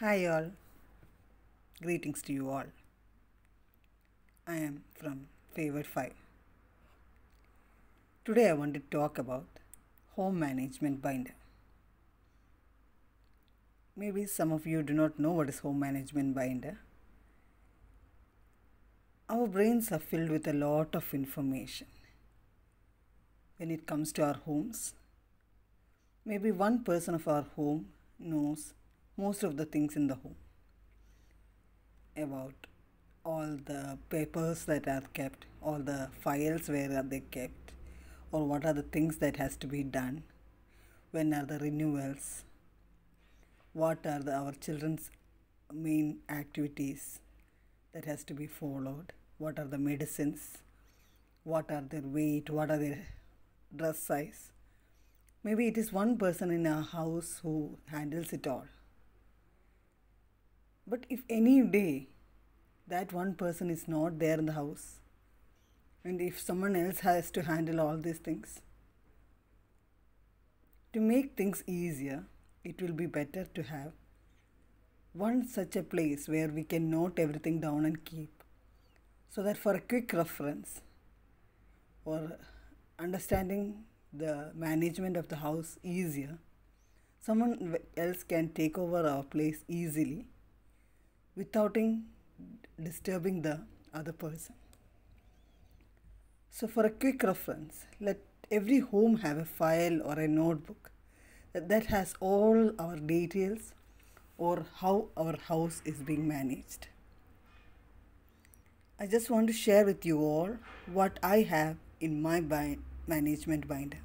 Hi all, greetings to you all. I am from Favor 5. Today I want to talk about home management binder. Maybe some of you do not know what is home management binder. Our brains are filled with a lot of information when it comes to our homes. Maybe one person of our home knows most of the things in the home about all the papers that are kept, all the files where are they kept, or what are the things that has to be done, when are the renewals, what are the, our children's main activities that has to be followed, what are the medicines, what are their weight, what are their dress size. Maybe it is one person in our house who handles it all. But if any day that one person is not there in the house, and if someone else has to handle all these things, to make things easier, it will be better to have one such a place where we can note everything down and keep so that for a quick reference or understanding the management of the house easier someone else can take over our place easily without disturbing the other person. So for a quick reference, let every home have a file or a notebook that has all our details or how our house is being managed. I just want to share with you all what I have in my management binder.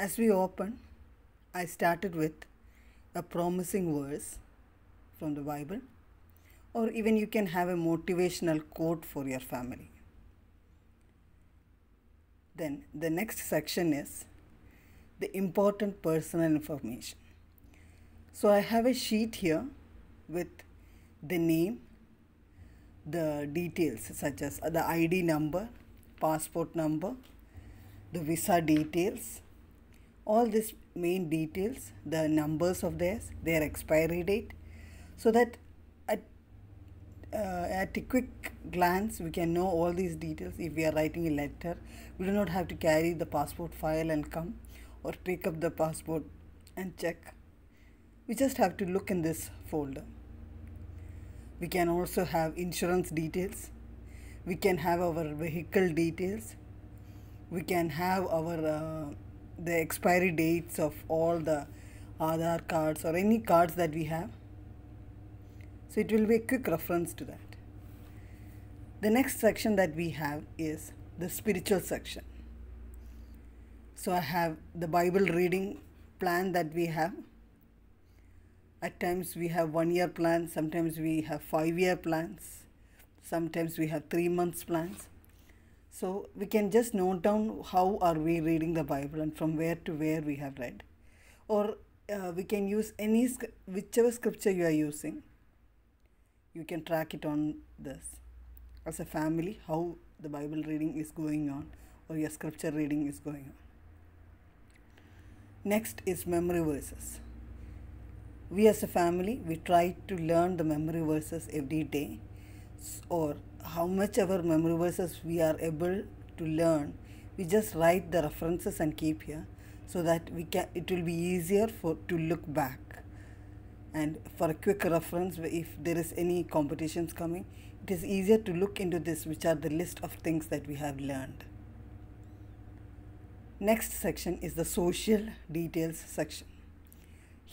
As we open, I started with a promising verse from the Bible, or even you can have a motivational quote for your family. Then the next section is the important personal information. So I have a sheet here with the name, the details such as the ID number, passport number, the visa details, all these main details, the numbers of theirs, their expiry date, so that at, uh, at a quick glance we can know all these details if we are writing a letter we do not have to carry the passport file and come or take up the passport and check we just have to look in this folder we can also have insurance details we can have our vehicle details we can have our uh, the expiry dates of all the other cards or any cards that we have so it will be a quick reference to that. The next section that we have is the spiritual section. So I have the Bible reading plan that we have. At times we have one year plans, sometimes we have five year plans, sometimes we have three months plans. So we can just note down how are we reading the Bible and from where to where we have read. Or uh, we can use any, whichever scripture you are using you can track it on this as a family how the bible reading is going on or your scripture reading is going on next is memory verses we as a family we try to learn the memory verses every day or how much ever memory verses we are able to learn we just write the references and keep here so that we can it will be easier for to look back and for a quick reference if there is any competitions coming it is easier to look into this which are the list of things that we have learned next section is the social details section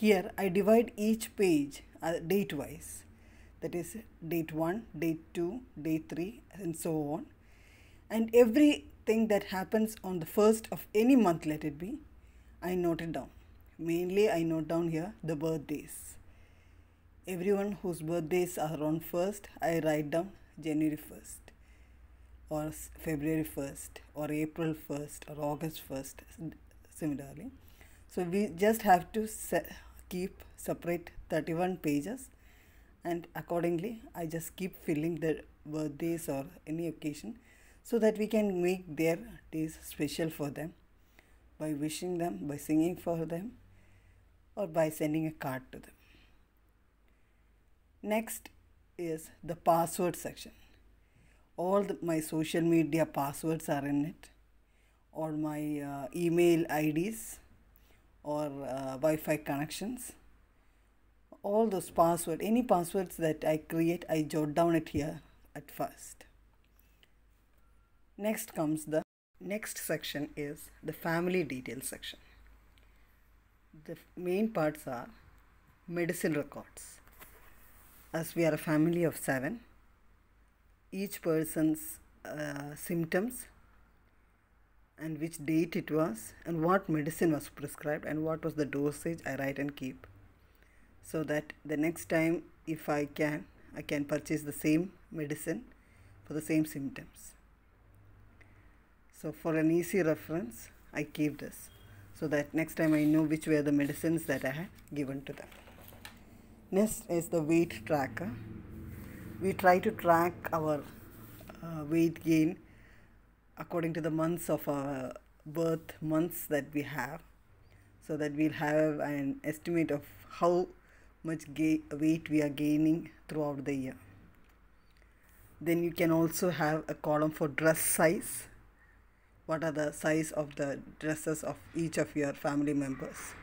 here i divide each page uh, date wise that is date 1 date 2 date 3 and so on and everything that happens on the first of any month let it be i note it down mainly i note down here the birthdays Everyone whose birthdays are on 1st, I write down January 1st or February 1st or April 1st or August 1st similarly. So we just have to se keep separate 31 pages and accordingly I just keep filling the birthdays or any occasion so that we can make their days special for them by wishing them, by singing for them or by sending a card to them. Next is the password section. All the, my social media passwords are in it. All my uh, email IDs or uh, Wi-Fi connections. All those passwords, any passwords that I create, I jot down it here at first. Next comes the next section is the family details section. The main parts are medicine records as we are a family of seven, each person's uh, symptoms and which date it was and what medicine was prescribed and what was the dosage I write and keep so that the next time if I can I can purchase the same medicine for the same symptoms. So for an easy reference I keep this so that next time I know which were the medicines that I had given to them. Next is the weight tracker. We try to track our uh, weight gain according to the months of our birth months that we have so that we'll have an estimate of how much weight we are gaining throughout the year. Then you can also have a column for dress size. What are the size of the dresses of each of your family members?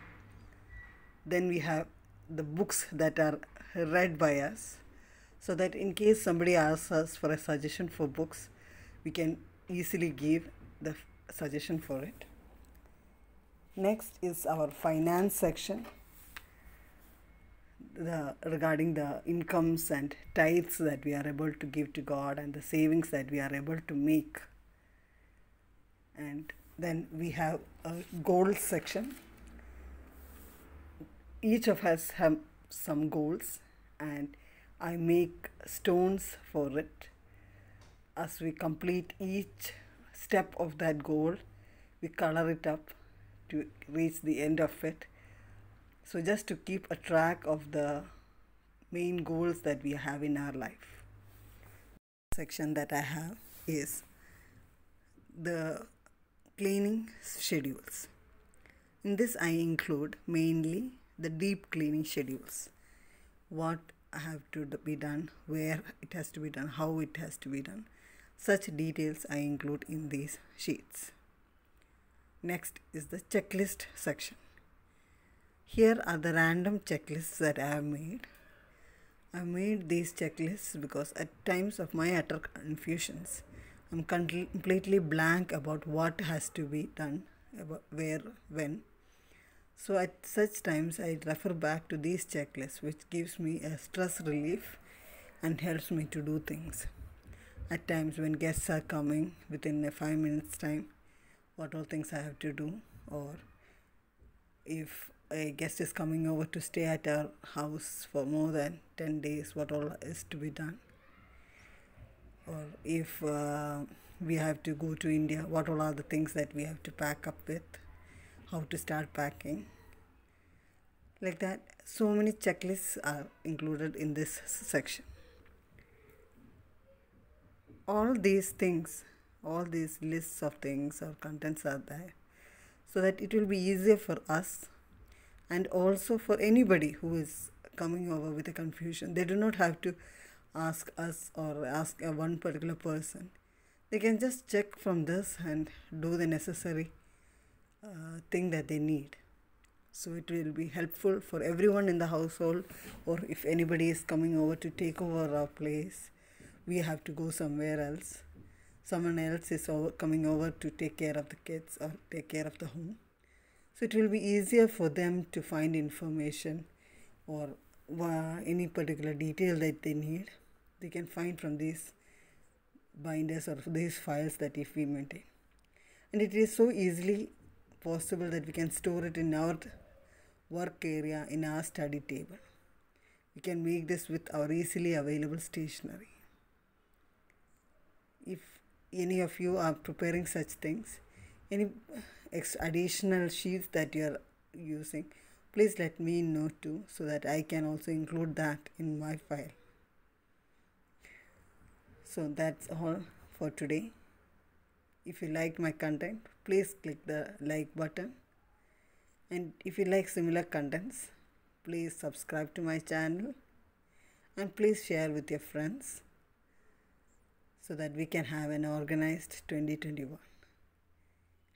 Then we have the books that are read by us so that in case somebody asks us for a suggestion for books we can easily give the suggestion for it next is our finance section the regarding the incomes and tithes that we are able to give to god and the savings that we are able to make and then we have a gold section each of us have some goals and I make stones for it. As we complete each step of that goal, we color it up to reach the end of it. So just to keep a track of the main goals that we have in our life. Section that I have is the cleaning schedules. In this I include mainly the deep cleaning schedules. What have to be done, where it has to be done, how it has to be done. Such details I include in these sheets. Next is the checklist section. Here are the random checklists that I have made. I made these checklists because at times of my utter confusions, I'm completely blank about what has to be done, where, when, so at such times I refer back to these checklists which gives me a stress relief and helps me to do things. At times when guests are coming within a 5 minutes time what all things I have to do or if a guest is coming over to stay at our house for more than 10 days what all is to be done or if uh, we have to go to India what all are the things that we have to pack up with how to start packing like that so many checklists are included in this section all these things all these lists of things or contents are there so that it will be easier for us and also for anybody who is coming over with a confusion they do not have to ask us or ask one particular person they can just check from this and do the necessary uh, thing that they need. So it will be helpful for everyone in the household, or if anybody is coming over to take over our place, we have to go somewhere else. Someone else is over, coming over to take care of the kids or take care of the home. So it will be easier for them to find information or uh, any particular detail that they need. They can find from these binders or these files that if we maintain. And it is so easily possible that we can store it in our work area in our study table. We can make this with our easily available stationery. If any of you are preparing such things, any additional sheets that you are using, please let me know too so that I can also include that in my file. So that's all for today if you liked my content please click the like button and if you like similar contents please subscribe to my channel and please share with your friends so that we can have an organized 2021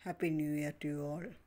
happy new year to you all